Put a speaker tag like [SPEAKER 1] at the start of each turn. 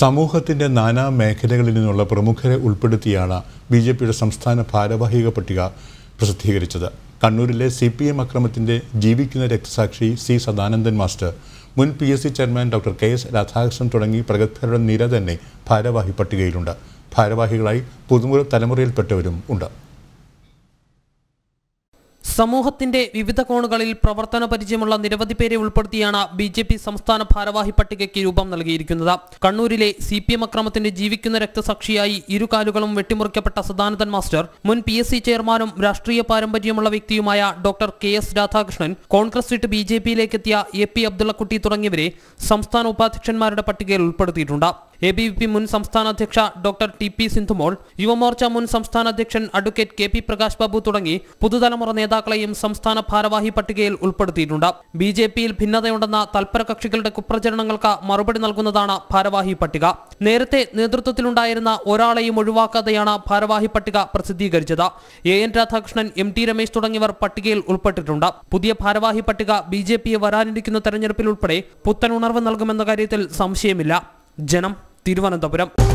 [SPEAKER 1] സമൂഹത്തിന്റെ നാനാ മേഖലകളിൽ നിന്നുള്ള പ്രമുഖരെ ഉൾപ്പെടുത്തിയാണ് ബി ജെ പിയുടെ സംസ്ഥാന ഭാരവാഹിക പട്ടിക പ്രസിദ്ധീകരിച്ചത് കണ്ണൂരിലെ സി പി എം അക്രമത്തിന്റെ ജീവിക്കുന്ന രക്തസാക്ഷി സി സദാനന്ദൻ മാസ്റ്റർ മുൻ P S C chairman doctor K S Radhakrishnan തുടങ്ങി പ്രഗത്ഭരുടെ നിര തന്നെ ഭാരവാഹി പട്ടികയിലുണ്ട് ഭാരവാഹികളായി പുതുമുറ തലമുറയിൽപ്പെട്ടവരും ഉണ്ട്
[SPEAKER 2] സമൂഹത്തിന്റെ വിവിധ കോണുകളിൽ പ്രവർത്തന പരിചയമുള്ള നിരവധി പേരെ ഉൾപ്പെടുത്തിയാണ് ബി ജെ പി സംസ്ഥാന ഭാരവാഹി പട്ടികയ്ക്ക് രൂപം നൽകിയിരിക്കുന്നത് കണ്ണൂരിലെ സി പി എം അക്രമത്തിന് ജീവിക്കുന്ന രക്തസാക്ഷിയായി ഇരുകാലുകളും വെട്ടിമുറിക്കപ്പെട്ട സദാനന്ദൻ മാസ്റ്റർ മുൻ പി എസ് സി ചെയർമാനും രാഷ്ട്രീയ പാരമ്പര്യമുള്ള വ്യക്തിയുമായ doctor K S Radhakrishnan Congress വിട്ട് ബി ജെ പിയിലേക്കെത്തിയ എ പി അബ്ദുള്ളക്കുട്ടി തുടങ്ങിയവരെ സംസ്ഥാന ഉപാധ്യക്ഷന്മാരുടെ പട്ടികയിൽ ഉൾപ്പെടുത്തിയിട്ടുണ്ട് എ ബി വി പി മുൻ സംസ്ഥാന അധ്യക്ഷ doctor T P Sindhumol Yuvamorcha മുൻ സംസ്ഥാന അധ്യക്ഷൻ advocate K P Prakash Babu തുടങ്ങി പുതുതലമുറ നേതാക്കളെയും സംസ്ഥാന ഭാരവാഹി പട്ടികയിൽ ഉൾപ്പെടുത്തിയിട്ടുണ്ട് ബി ജെ പിയിൽ ഭിന്നതയുണ്ടെന്ന തൽപര കക്ഷികളുടെ കുപ്രചരണങ്ങൾക്ക് മറുപടി നൽകുന്നതാണ് ഭാരവാഹി പട്ടിക നേരത്തെ നേതൃത്വത്തിലുണ്ടായിരുന്ന ഒരാളെയും ഒഴിവാക്കാതെയാണ് ഭാരവാഹി പട്ടിക പ്രസിദ്ധീകരിച്ചത് A N Radhakrishnan M T Ramesh തുടങ്ങിയവർ പട്ടികയിൽ ഉൾപ്പെട്ടിട്ടുണ്ട് പുതിയ ഭാരവാഹി പട്ടിക ബി ജെ പിയെ വരാനിരിക്കുന്ന തെരഞ്ഞെടുപ്പിൽ ഉൾപ്പെടെ പുത്തൻ ഉണർവ് നൽകുമെന്ന കാര്യത്തിൽ സംശയമില്ല ജനം തിരുവനന്തപുരം